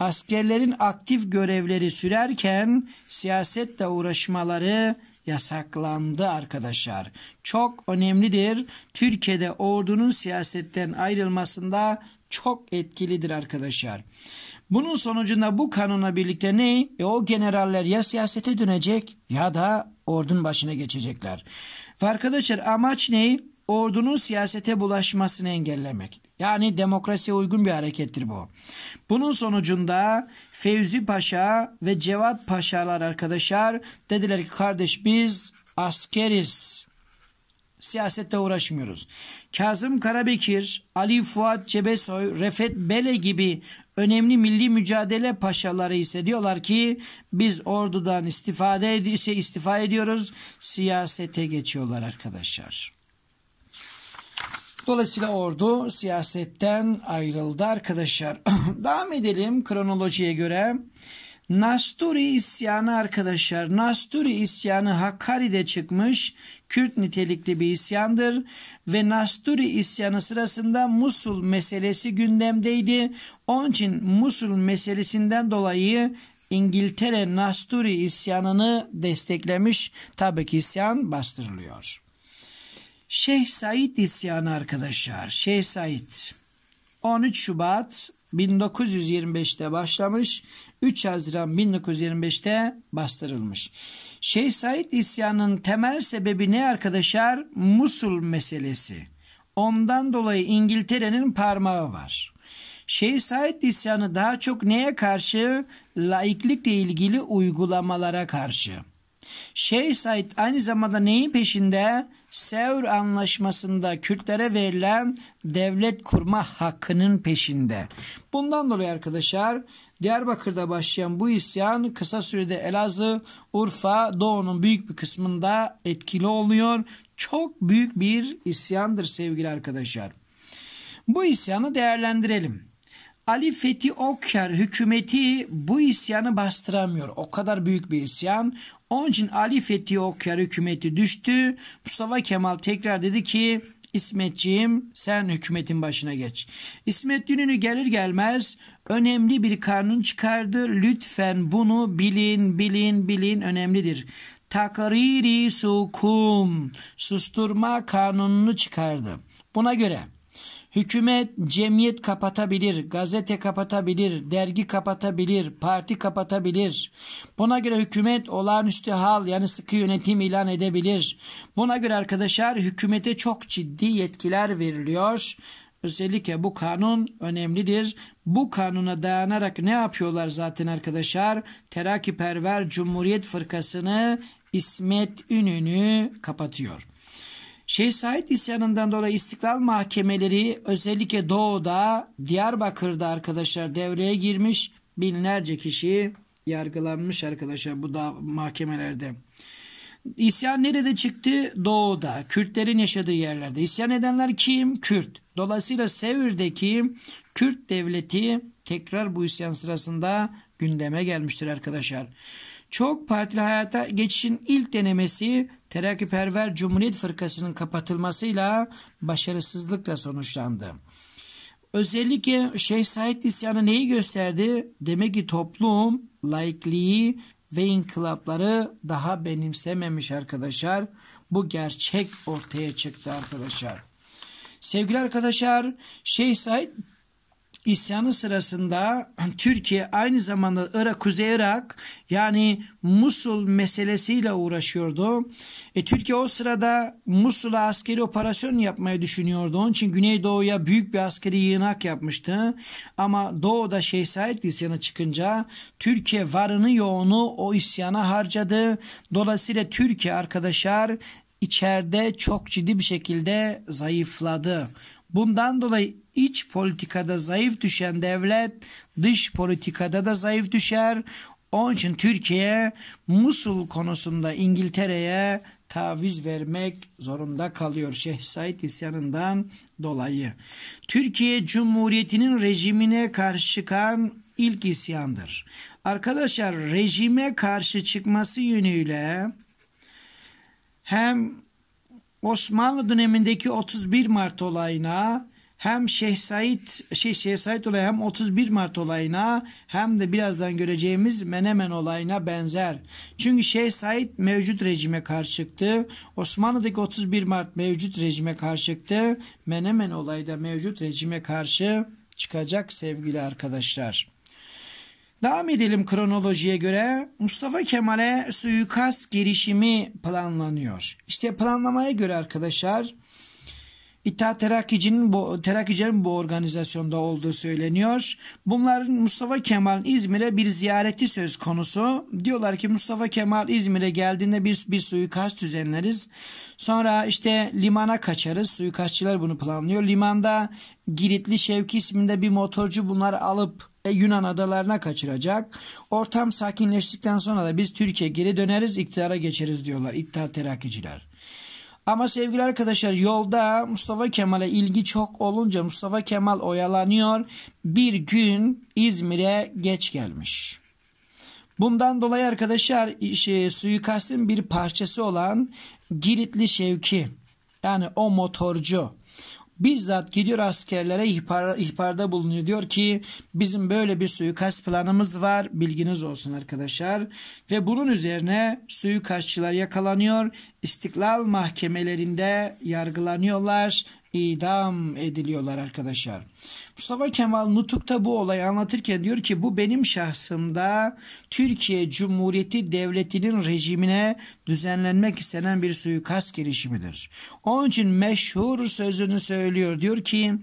Askerlerin aktif görevleri sürerken siyasetle uğraşmaları yasaklandı arkadaşlar. Çok önemlidir. Türkiye'de ordunun siyasetten ayrılmasında çok etkilidir arkadaşlar. Bunun sonucunda bu kanuna birlikte ne? E o generaller ya siyasete dönecek ya da ordunun başına geçecekler. Ve arkadaşlar amaç ne? Ordunun siyasete bulaşmasını engellemek. Yani demokrasiye uygun bir harekettir bu. Bunun sonucunda Fevzi Paşa ve Cevat Paşalar arkadaşlar dediler ki kardeş biz askeriz. Siyasette uğraşmıyoruz. Kazım Karabekir, Ali Fuat Cebesoy, Refet Bele gibi önemli milli mücadele paşaları ise diyorlar ki biz ordudan istifade ise istifa ediyoruz. Siyasete geçiyorlar arkadaşlar. Dolayısıyla ordu siyasetten ayrıldı arkadaşlar. [clears throat] Devam edelim kronolojiye göre. Nasturi isyanı arkadaşlar. Nasturi isyanı Hakkari'de çıkmış Kürt nitelikli bir isyandır ve Nasturi isyanı sırasında Musul meselesi gündemdeydi. Onun için Musul meselesinden dolayı İngiltere Nasturi isyanını desteklemiş. Tabii ki isyan bastırılıyor. Şeyh Said isyanı arkadaşlar. Şeyh Said 13 Şubat 1925'te başlamış. 3 Haziran 1925'te bastırılmış. Şeyh Said isyanının temel sebebi ne arkadaşlar? Musul meselesi. Ondan dolayı İngiltere'nin parmağı var. Şeyh Said isyanı daha çok neye karşı? Laiklikle ilgili uygulamalara karşı. Şeyh Said aynı zamanda neyin peşinde? Sevr Anlaşması'nda Kürtlere verilen devlet kurma hakkının peşinde. Bundan dolayı arkadaşlar Diyarbakır'da başlayan bu isyan kısa sürede Elazığ, Urfa, Doğu'nun büyük bir kısmında etkili oluyor. Çok büyük bir isyandır sevgili arkadaşlar. Bu isyanı değerlendirelim. Ali Fethi Okyar hükümeti bu isyanı bastıramıyor. O kadar büyük bir isyan. Onun için Ali Fethi Okyar hükümeti düştü. Mustafa Kemal tekrar dedi ki İsmetciğim sen hükümetin başına geç. İsmet gününü gelir gelmez önemli bir kanun çıkardı. Lütfen bunu bilin bilin bilin önemlidir. Takriri sukum susturma kanununu çıkardı. Buna göre Hükümet, cemiyet kapatabilir, gazete kapatabilir, dergi kapatabilir, parti kapatabilir. Buna göre hükümet olağanüstü hal yani sıkı yönetim ilan edebilir. Buna göre arkadaşlar hükümete çok ciddi yetkiler veriliyor. Özellikle bu kanun önemlidir. Bu kanuna dayanarak ne yapıyorlar zaten arkadaşlar? Terakkiperver Cumhuriyet Fırkası'nı İsmet Ününü kapatıyor. Şeyh Said isyanından dolayı istiklal mahkemeleri özellikle Doğu'da, Diyarbakır'da arkadaşlar devreye girmiş. Binlerce kişi yargılanmış arkadaşlar bu da mahkemelerde. İsyan nerede çıktı? Doğu'da. Kürtlerin yaşadığı yerlerde. İsyan edenler kim? Kürt. Dolayısıyla Sevir'deki Kürt devleti tekrar bu isyan sırasında gündeme gelmiştir arkadaşlar. Çok partili hayata geçişin ilk denemesi Terakkiperver Cumhuriyet Fırkası'nın kapatılmasıyla başarısızlıkla sonuçlandı. Özellikle Şeyh Said isyanı neyi gösterdi? Demek ki toplum laikliği ve inkılapları daha benimsememiş arkadaşlar. Bu gerçek ortaya çıktı arkadaşlar. Sevgili arkadaşlar Şeyh Said isyanı sırasında [clears throat] Türkiye aynı zamanda Irak, Kuzey Irak yani Musul meselesiyle uğraşıyordu. E, Türkiye o sırada Musul'a askeri operasyon yapmayı düşünüyordu. Onun için Güneydoğu'ya büyük bir askeri yığınak yapmıştı. Ama Doğu'da Şeyh Said isyanı çıkınca Türkiye varını yoğunu o isyana harcadı. Dolayısıyla Türkiye arkadaşlar içeride çok ciddi bir şekilde zayıfladı. Bundan dolayı iç politikada zayıf düşen devlet dış politikada da zayıf düşer. Onun için Türkiye Musul konusunda İngiltere'ye taviz vermek zorunda kalıyor Şeyh Said isyanından dolayı. Türkiye Cumhuriyeti'nin rejimine karşı çıkan ilk isyandır. Arkadaşlar rejime karşı çıkması yönüyle hem Osmanlı dönemindeki 31 Mart olayına hem Şeyh Said, şey, Şeyh Said olayı hem 31 Mart olayına hem de birazdan göreceğimiz Menemen olayına benzer. Çünkü Şeyh Said mevcut rejime karşıktı. Osmanlı'daki 31 Mart mevcut rejime karşıktı. Menemen olayı da mevcut rejime karşı çıkacak sevgili arkadaşlar. Devam edelim kronolojiye göre Mustafa Kemal'e suikast girişimi planlanıyor. İşte planlamaya göre arkadaşlar İttihat Terakki'cinin bu, Terakki'cinin bu organizasyonda olduğu söyleniyor. Bunların Mustafa Kemal'in İzmir'e bir ziyareti söz konusu. Diyorlar ki Mustafa Kemal İzmir'e geldiğinde bir, bir suikast düzenleriz. Sonra işte limana kaçarız. Suikastçılar bunu planlıyor. Limanda Giritli Şevki isminde bir motorcu bunları alıp e, Yunan adalarına kaçıracak. Ortam sakinleştikten sonra da biz Türkiye geri döneriz iktidara geçeriz diyorlar İttihat Terakki'ciler. Ama sevgili arkadaşlar yolda Mustafa Kemal'e ilgi çok olunca Mustafa Kemal oyalanıyor. Bir gün İzmir'e geç gelmiş. Bundan dolayı arkadaşlar şey, suikastin bir parçası olan Giritli Şevki yani o motorcu bizzat gidiyor askerlere ihbar, ihbarda bulunuyor. Diyor ki bizim böyle bir suikast planımız var bilginiz olsun arkadaşlar. Ve bunun üzerine suikastçılar yakalanıyor. İstiklal mahkemelerinde yargılanıyorlar idam ediliyorlar arkadaşlar. Mustafa Kemal Nutuk'ta bu olayı anlatırken diyor ki bu benim şahsımda Türkiye Cumhuriyeti Devleti'nin rejimine düzenlenmek istenen bir suikast girişimidir. Onun için meşhur sözünü söylüyor diyor ki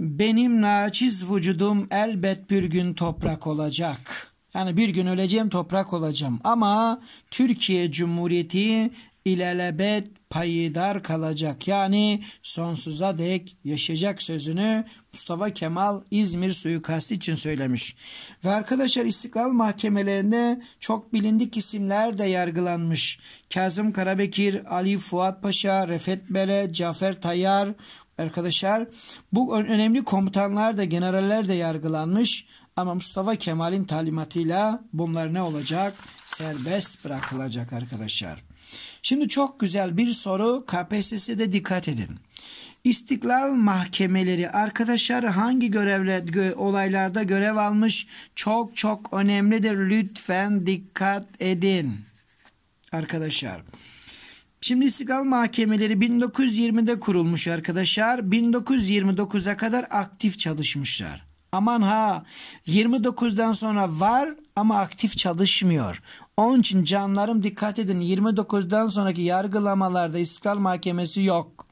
benim naçiz vücudum elbet bir gün toprak olacak.'' Yani bir gün öleceğim toprak olacağım ama Türkiye Cumhuriyeti ilelebet payidar kalacak. Yani sonsuza dek yaşayacak sözünü Mustafa Kemal İzmir suikastı için söylemiş. Ve arkadaşlar istiklal mahkemelerinde çok bilindik isimler de yargılanmış. Kazım Karabekir, Ali Fuat Paşa, Refet Bele, Cafer Tayyar arkadaşlar bu önemli komutanlar da generaller de yargılanmış. Ama Mustafa Kemal'in talimatıyla bunlar ne olacak? Serbest bırakılacak arkadaşlar. Şimdi çok güzel bir soru KPSS'de dikkat edin. İstiklal mahkemeleri arkadaşlar hangi görevle gö, olaylarda görev almış çok çok önemlidir. Lütfen dikkat edin arkadaşlar. Şimdi İstiklal Mahkemeleri 1920'de kurulmuş arkadaşlar. 1929'a kadar aktif çalışmışlar. Aman ha 29'dan sonra var ama aktif çalışmıyor. Onun için canlarım dikkat edin 29'dan sonraki yargılamalarda İstiklal Mahkemesi yok.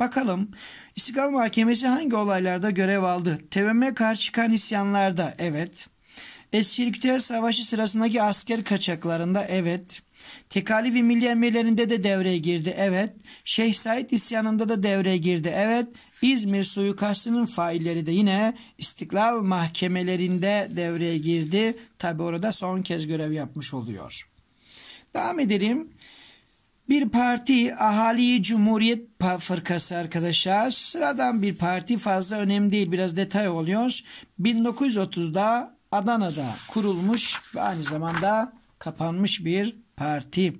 Bakalım İstiklal Mahkemesi hangi olaylarda görev aldı? TBMM'ye karşı çıkan isyanlarda evet. Eskilikte savaşı sırasındaki asker kaçaklarında evet. Tekalifi milli emirlerinde de devreye girdi. Evet. Şeyh Said isyanında da devreye girdi. Evet. İzmir suikastının failleri de yine istiklal mahkemelerinde devreye girdi. Tabi orada son kez görev yapmış oluyor. Devam edelim. Bir parti ahali cumhuriyet fırkası arkadaşlar. Sıradan bir parti fazla önemli değil. Biraz detay oluyor. 1930'da Adana'da kurulmuş ve aynı zamanda kapanmış bir Parti.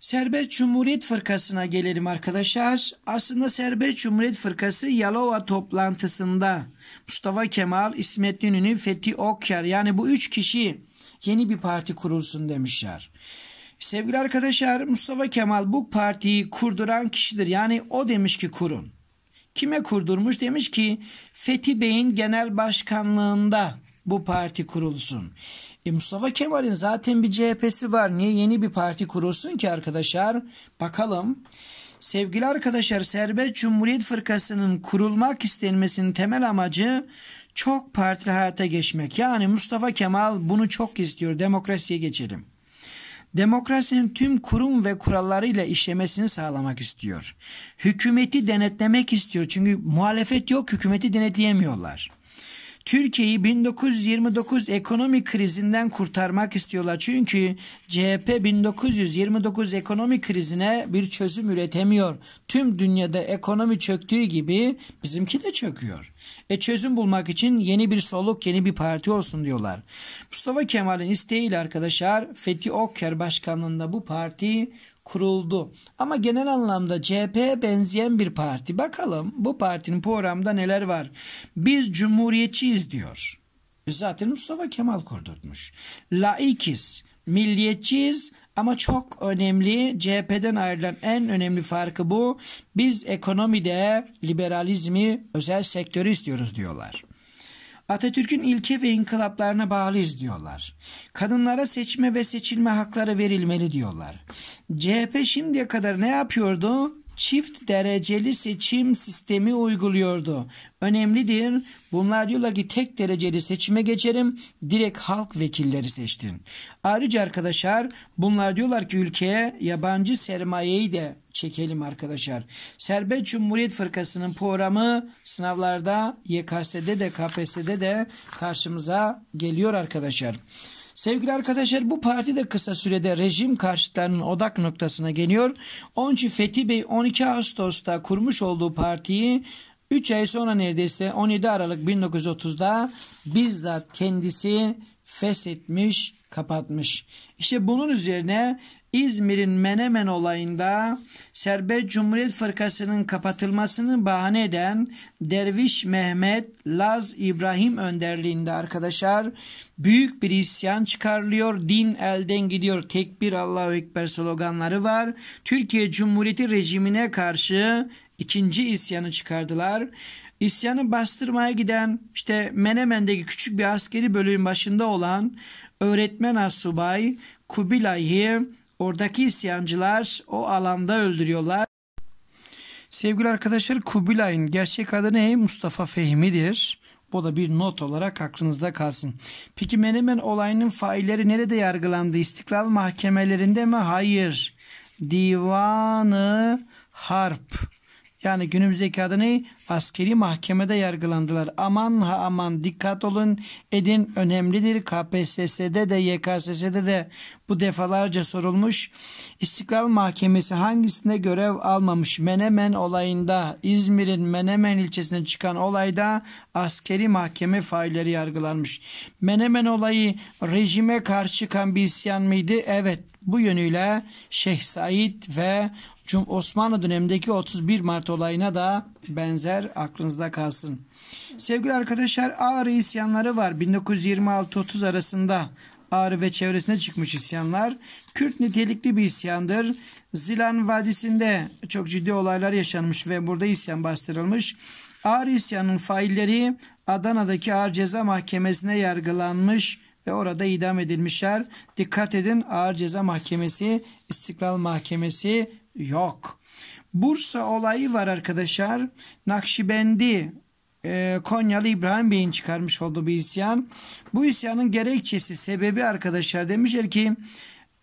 Serbest Cumhuriyet Fırkası'na gelelim arkadaşlar. Aslında Serbest Cumhuriyet Fırkası Yalova toplantısında Mustafa Kemal, İsmet İnönü, Fethi Okyar yani bu üç kişi yeni bir parti kurulsun demişler. Sevgili arkadaşlar Mustafa Kemal bu partiyi kurduran kişidir. Yani o demiş ki kurun. Kime kurdurmuş? Demiş ki Fethi Bey'in genel başkanlığında bu parti kurulsun. E Mustafa Kemal'in zaten bir CHP'si var. Niye yeni bir parti kurulsun ki arkadaşlar? Bakalım. Sevgili arkadaşlar Serbest Cumhuriyet Fırkası'nın kurulmak istenmesinin temel amacı çok partili hayata geçmek. Yani Mustafa Kemal bunu çok istiyor. Demokrasiye geçelim. Demokrasinin tüm kurum ve kurallarıyla işlemesini sağlamak istiyor. Hükümeti denetlemek istiyor. Çünkü muhalefet yok, hükümeti denetleyemiyorlar. Türkiye'yi 1929 ekonomik krizinden kurtarmak istiyorlar. Çünkü CHP 1929 ekonomik krizine bir çözüm üretemiyor. Tüm dünyada ekonomi çöktüğü gibi bizimki de çöküyor. E çözüm bulmak için yeni bir soluk, yeni bir parti olsun diyorlar. Mustafa Kemal'in isteğiyle arkadaşlar Fethi Okker başkanlığında bu parti kuruldu. Ama genel anlamda CHP'ye benzeyen bir parti. Bakalım bu partinin programda neler var. Biz cumhuriyetçiyiz diyor. Zaten Mustafa Kemal kurdurtmuş. Laikiz, milliyetçiyiz ama çok önemli CHP'den ayrılan en önemli farkı bu. Biz ekonomide liberalizmi özel sektörü istiyoruz diyorlar. Atatürk'ün ilke ve inkılaplarına bağlıyız diyorlar. Kadınlara seçme ve seçilme hakları verilmeli diyorlar. CHP şimdiye kadar ne yapıyordu? çift dereceli seçim sistemi uyguluyordu. Önemlidir. Bunlar diyorlar ki tek dereceli seçime geçerim. Direkt halk vekilleri seçtin. Ayrıca arkadaşlar bunlar diyorlar ki ülkeye yabancı sermayeyi de çekelim arkadaşlar. Serbest Cumhuriyet Fırkası'nın programı sınavlarda YKS'de de KPSS'de de karşımıza geliyor arkadaşlar. Sevgili arkadaşlar bu parti de kısa sürede rejim karşıtlarının odak noktasına geliyor. Onun için Fethi Bey 12 Ağustos'ta kurmuş olduğu partiyi 3 ay sonra neredeyse 17 Aralık 1930'da bizzat kendisi feshetmiş, kapatmış. İşte bunun üzerine İzmir'in Menemen olayında Serbest Cumhuriyet Fırkası'nın kapatılmasını bahane eden Derviş Mehmet Laz İbrahim önderliğinde arkadaşlar büyük bir isyan çıkarılıyor. Din elden gidiyor. Tekbir Allahu Ekber sloganları var. Türkiye Cumhuriyeti rejimine karşı ikinci isyanı çıkardılar. İsyanı bastırmaya giden işte Menemen'deki küçük bir askeri bölüğün başında olan öğretmen asubay Kubilay'ı Oradaki isyancılar o alanda öldürüyorlar. Sevgili arkadaşlar Kubilay'ın gerçek adı ne? Mustafa Fehmi'dir. Bu da bir not olarak aklınızda kalsın. Peki Menemen olayının failleri nerede yargılandı? İstiklal mahkemelerinde mi? Hayır. Divanı Harp yani günümüzdeki adı ne? Askeri mahkemede yargılandılar. Aman ha aman dikkat olun edin önemlidir. KPSS'de de YKSS'de de bu defalarca sorulmuş. İstiklal Mahkemesi hangisinde görev almamış? Menemen olayında İzmir'in Menemen ilçesine çıkan olayda askeri mahkeme failleri yargılanmış. Menemen olayı rejime karşı çıkan bir isyan mıydı? Evet bu yönüyle Şeyh Said ve Osmanlı dönemindeki 31 Mart olayına da benzer aklınızda kalsın. Sevgili arkadaşlar Ağrı isyanları var. 1926-30 arasında Ağrı ve çevresine çıkmış isyanlar. Kürt nitelikli bir isyandır. Zilan Vadisi'nde çok ciddi olaylar yaşanmış ve burada isyan bastırılmış. Ağrı isyanın failleri Adana'daki Ağır Ceza Mahkemesi'ne yargılanmış ve orada idam edilmişler. Dikkat edin Ağır Ceza Mahkemesi, istiklal Mahkemesi yok. Bursa olayı var arkadaşlar. Nakşibendi e, Konyalı İbrahim Bey'in çıkarmış olduğu bir isyan. Bu isyanın gerekçesi, sebebi arkadaşlar demişler ki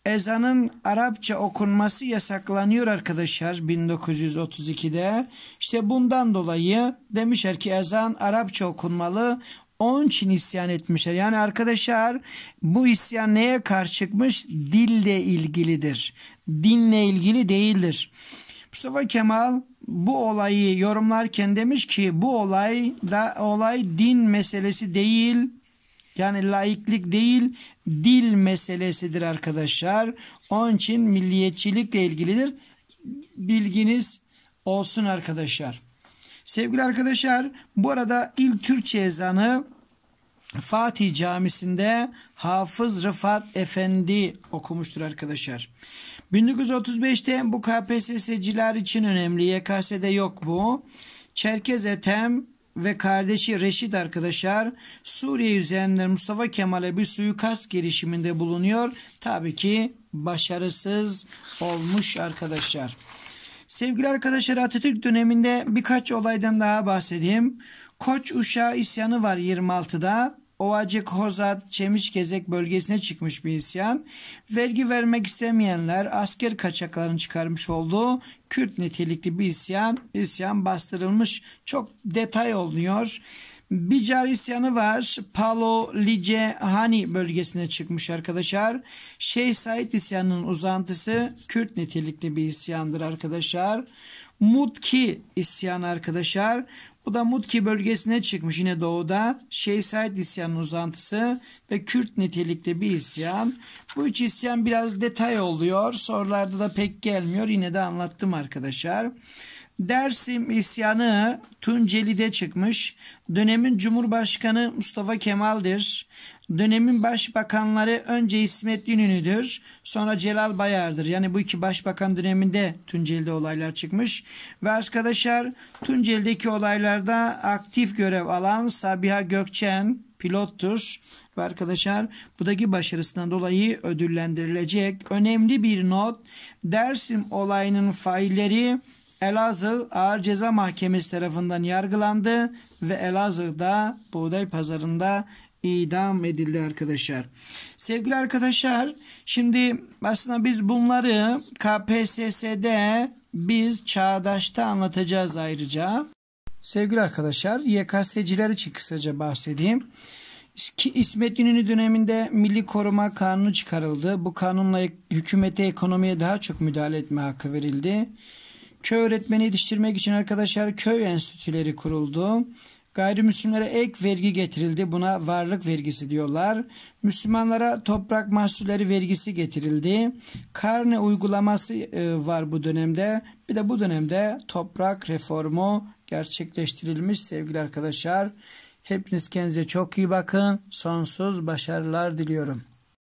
ezanın Arapça okunması yasaklanıyor arkadaşlar 1932'de. İşte bundan dolayı demişler ki ezan Arapça okunmalı. Onun için isyan etmişler. Yani arkadaşlar bu isyan neye karşı Dille ilgilidir. Dinle ilgili değildir. Mustafa Kemal bu olayı yorumlarken demiş ki bu olay da olay din meselesi değil yani laiklik değil dil meselesidir arkadaşlar. Onun için milliyetçilikle ilgilidir. Bilginiz olsun arkadaşlar. Sevgili arkadaşlar bu arada ilk Türkçe ezanı Fatih Camisi'nde Hafız Rıfat Efendi okumuştur arkadaşlar. 1935'te bu KPSS'ciler için önemli. YKS'de yok bu. Çerkez Etem ve kardeşi Reşit arkadaşlar Suriye üzerinden Mustafa Kemal'e bir suikast girişiminde bulunuyor. Tabii ki başarısız olmuş arkadaşlar. Sevgili arkadaşlar Atatürk döneminde birkaç olaydan daha bahsedeyim. Koç Uşağı isyanı var 26'da. Ovacık, Hozat, gezek bölgesine çıkmış bir isyan. Vergi vermek istemeyenler asker kaçaklarını çıkarmış olduğu Kürt nitelikli bir isyan. İsyan bastırılmış. Çok detay oluyor. Bicar isyanı var. Palo, Lice, Hani bölgesine çıkmış arkadaşlar. Şeyh Said isyanının uzantısı Kürt nitelikli bir isyandır arkadaşlar. Mutki isyanı arkadaşlar. Bu da Mutki bölgesine çıkmış yine doğuda. Şeysaid isyanının uzantısı ve Kürt nitelikli bir isyan. Bu üç isyan biraz detay oluyor. Sorularda da pek gelmiyor. Yine de anlattım arkadaşlar. Dersim isyanı Tunceli'de çıkmış. Dönemin Cumhurbaşkanı Mustafa Kemal'dir. Dönemin başbakanları önce İsmet İnönü'dür, sonra Celal Bayar'dır. Yani bu iki başbakan döneminde Tunceli'de olaylar çıkmış. Ve arkadaşlar Tunceli'deki olaylarda aktif görev alan Sabiha Gökçen pilottur. Ve arkadaşlar buradaki başarısından dolayı ödüllendirilecek. Önemli bir not Dersim olayının failleri Elazığ Ağır Ceza Mahkemesi tarafından yargılandı ve Elazığ'da buğday pazarında idam edildi arkadaşlar. Sevgili arkadaşlar şimdi aslında biz bunları KPSS'de biz çağdaşta anlatacağız ayrıca. Sevgili arkadaşlar YKS'ciler için kısaca bahsedeyim. İsmet İnönü döneminde Milli Koruma Kanunu çıkarıldı. Bu kanunla hükümete ekonomiye daha çok müdahale etme hakkı verildi. Köy öğretmeni yetiştirmek için arkadaşlar köy enstitüleri kuruldu. Gayrimüslimlere ek vergi getirildi. Buna varlık vergisi diyorlar. Müslümanlara toprak mahsulleri vergisi getirildi. Karne uygulaması e, var bu dönemde. Bir de bu dönemde toprak reformu gerçekleştirilmiş sevgili arkadaşlar. Hepiniz kendinize çok iyi bakın. Sonsuz başarılar diliyorum.